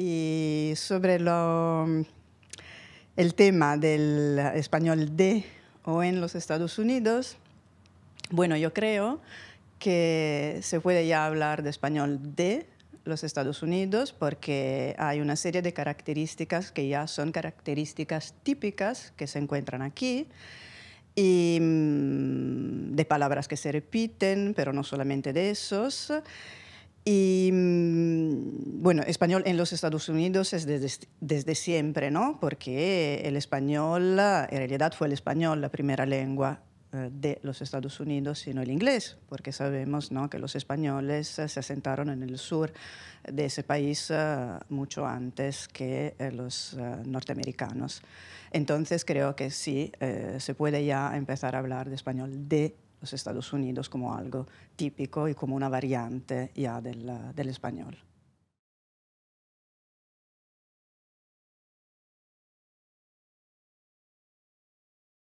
Y sobre mm, el tema del español de o en los Estados Unidos, bueno, yo creo que se puede ya hablar de español de los Estados Unidos porque hay una serie de características que ya son características típicas que se encuentran aquí y mm, de palabras que se repiten, pero no solamente de esos. Y mm, bueno, español en los Estados Unidos es desde, siempre, ¿no? Porque el español, en realidad fue el español la primera lengua eh, de los Estados Unidos, sino el inglés, porque sabemos ¿no? que los españoles eh, se asentaron en el sur de ese país eh, mucho antes que los norteamericanos. Entonces creo que sí, se puede ya empezar a hablar de español de los Estados Unidos como algo típico y como una variante ya del, del español.